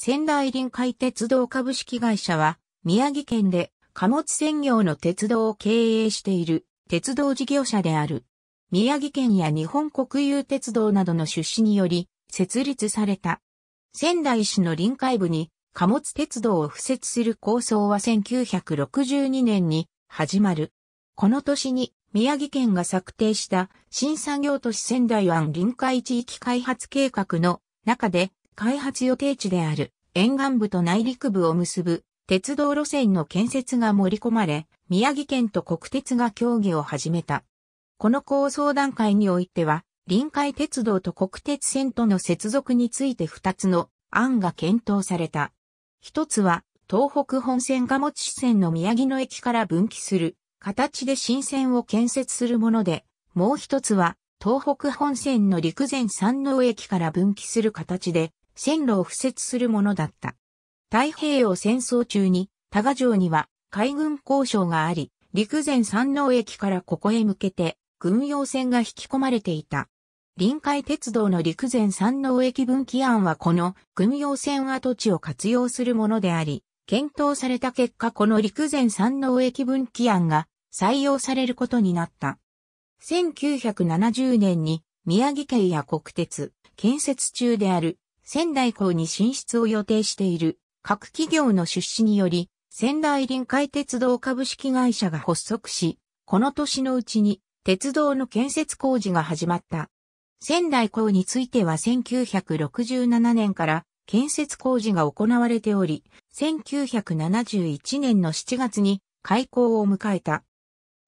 仙台臨海鉄道株式会社は、宮城県で貨物専業の鉄道を経営している鉄道事業者である。宮城県や日本国有鉄道などの出資により設立された。仙台市の臨海部に貨物鉄道を付設する構想は1962年に始まる。この年に宮城県が策定した新産業都市仙台湾臨海地域開発計画の中で開発予定地である沿岸部と内陸部を結ぶ鉄道路線の建設が盛り込まれ、宮城県と国鉄が協議を始めた。この構想段階においては、臨海鉄道と国鉄線との接続について2つの案が検討された。一つは、東北本線貨物支線の宮城野駅から分岐する形で新線を建設するもので、もう一つは、東北本線の陸前山王駅から分岐する形で線路を敷設するものだった。太平洋戦争中に、多賀城には海軍交渉があり、陸前山王駅からここへ向けて、軍用船が引き込まれていた。臨海鉄道の陸前山王駅分岐案はこの軍用船跡地を活用するものであり、検討された結果この陸前山王駅分岐案が採用されることになった。1970年に宮城県や国鉄建設中である仙台港に進出を予定している各企業の出資により、仙台臨海鉄道株式会社が発足し、この年のうちに鉄道の建設工事が始まった。仙台港については1967年から建設工事が行われており、1971年の7月に開港を迎えた。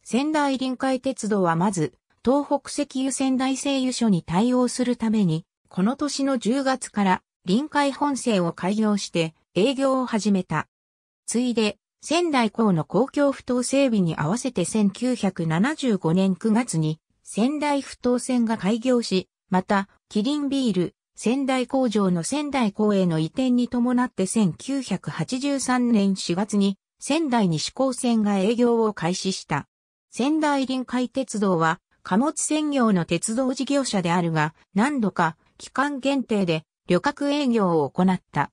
仙台臨海鉄道はまず、東北石油仙台製油所に対応するために、この年の10月から臨海本線を開業して営業を始めた。ついで、仙台港の公共不当整備に合わせて1975年9月に仙台不当線が開業し、また、キリンビール、仙台工場の仙台港への移転に伴って1983年4月に仙台西高線が営業を開始した。仙台臨海鉄道は貨物専業の鉄道事業者であるが、何度か期間限定で旅客営業を行った。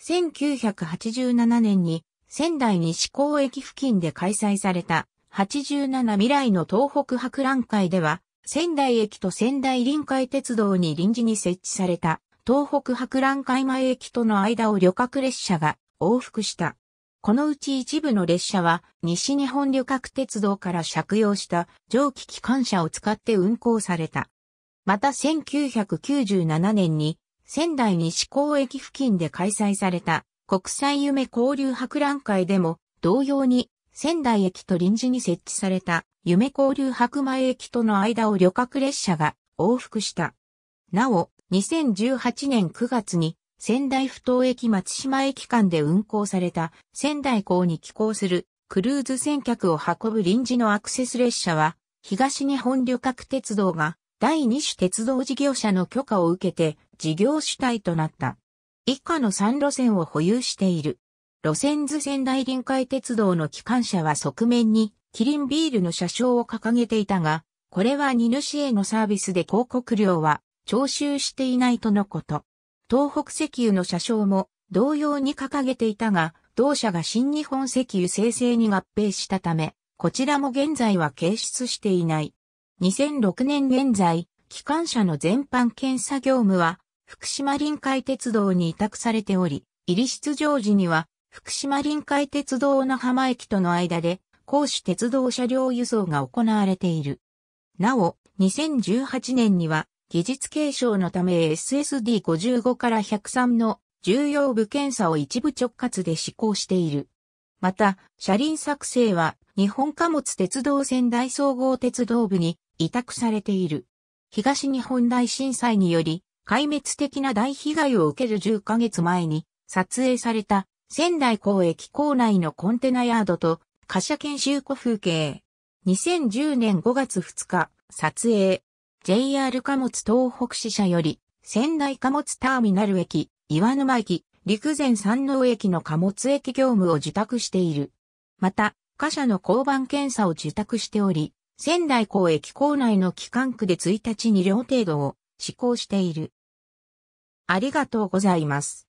1987年に仙台西港駅付近で開催された87未来の東北博覧会では仙台駅と仙台臨海鉄道に臨時に設置された東北博覧会前駅との間を旅客列車が往復した。このうち一部の列車は西日本旅客鉄道から借用した蒸気機関車を使って運行された。また1997年に仙台西港駅付近で開催された国際夢交流博覧会でも同様に仙台駅と臨時に設置された夢交流白米駅との間を旅客列車が往復した。なお、2018年9月に仙台不当駅松島駅間で運行された仙台港に寄港するクルーズ船客を運ぶ臨時のアクセス列車は東日本旅客鉄道が第二種鉄道事業者の許可を受けて事業主体となった。以下の3路線を保有している。路線図仙台臨海鉄道の機関車は側面にキリンビールの車掌を掲げていたが、これは荷主へのサービスで広告料は徴収していないとのこと。東北石油の車掌も同様に掲げていたが、同社が新日本石油生成に合併したため、こちらも現在は掲出していない。2006年現在、機関車の全般検査業務は、福島臨海鉄道に委託されており、入り出場時には、福島臨海鉄道の浜駅との間で、公私鉄道車両輸送が行われている。なお、2018年には、技術継承のため SSD55 から103の重要部検査を一部直轄で施行している。また、車輪作成は、日本貨物鉄道仙台総合鉄道部に委託されている。東日本大震災により、壊滅的な大被害を受ける10ヶ月前に撮影された仙台港駅構内のコンテナヤードと貨車研修庫風景。2010年5月2日、撮影。JR 貨物東北支社より仙台貨物ターミナル駅、岩沼駅、陸前山王駅の貨物駅業務を受託している。また、貨車の交番検査を受託しており、仙台港駅構内の機関区で1日に両程度を施行している。ありがとうございます。